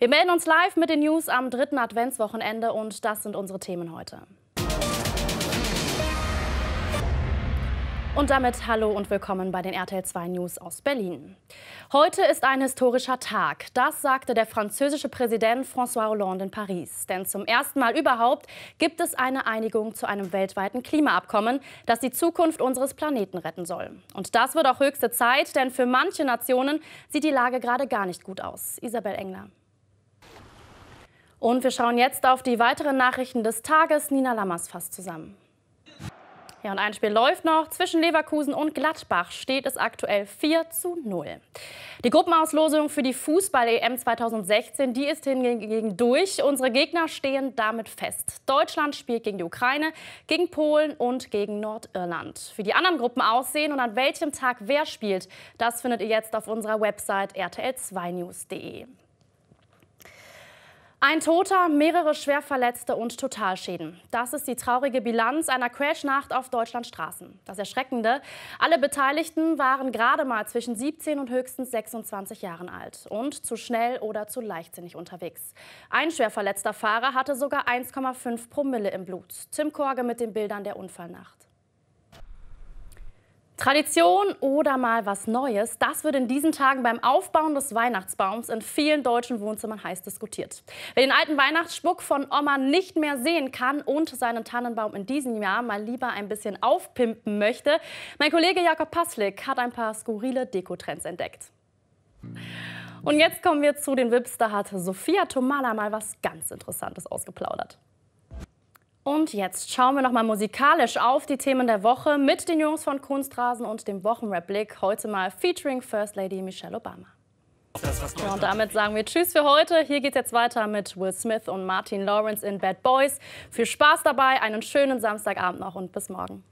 Wir melden uns live mit den News am dritten Adventswochenende und das sind unsere Themen heute. Und damit hallo und willkommen bei den RTL 2 News aus Berlin. Heute ist ein historischer Tag. Das sagte der französische Präsident François Hollande in Paris. Denn zum ersten Mal überhaupt gibt es eine Einigung zu einem weltweiten Klimaabkommen, das die Zukunft unseres Planeten retten soll. Und das wird auch höchste Zeit, denn für manche Nationen sieht die Lage gerade gar nicht gut aus. Isabel Engler. Und wir schauen jetzt auf die weiteren Nachrichten des Tages. Nina Lammers fasst zusammen. Ja, und ein Spiel läuft noch. Zwischen Leverkusen und Gladbach steht es aktuell 4 zu 0. Die Gruppenauslosung für die Fußball-EM 2016, die ist hingegen durch. Unsere Gegner stehen damit fest. Deutschland spielt gegen die Ukraine, gegen Polen und gegen Nordirland. Wie die anderen Gruppen aussehen und an welchem Tag wer spielt, das findet ihr jetzt auf unserer Website rtl2news.de. Ein Toter, mehrere Schwerverletzte und Totalschäden. Das ist die traurige Bilanz einer Crashnacht auf Deutschlands Straßen. Das Erschreckende, alle Beteiligten waren gerade mal zwischen 17 und höchstens 26 Jahren alt und zu schnell oder zu leichtsinnig unterwegs. Ein schwerverletzter Fahrer hatte sogar 1,5 Promille im Blut. Tim Korge mit den Bildern der Unfallnacht. Tradition oder mal was Neues, das wird in diesen Tagen beim Aufbauen des Weihnachtsbaums in vielen deutschen Wohnzimmern heiß diskutiert. Wer den alten Weihnachtsschmuck von Oma nicht mehr sehen kann und seinen Tannenbaum in diesem Jahr mal lieber ein bisschen aufpimpen möchte, mein Kollege Jakob Paslik hat ein paar skurrile Dekotrends entdeckt. Und jetzt kommen wir zu den Vips, da hat Sophia Tomala mal was ganz Interessantes ausgeplaudert. Und jetzt schauen wir noch mal musikalisch auf die Themen der Woche mit den Jungs von Kunstrasen und dem Wochenreplik. Heute mal featuring First Lady Michelle Obama. Ja, und damit sagen wir Tschüss für heute. Hier geht's jetzt weiter mit Will Smith und Martin Lawrence in Bad Boys. Viel Spaß dabei, einen schönen Samstagabend noch und bis morgen.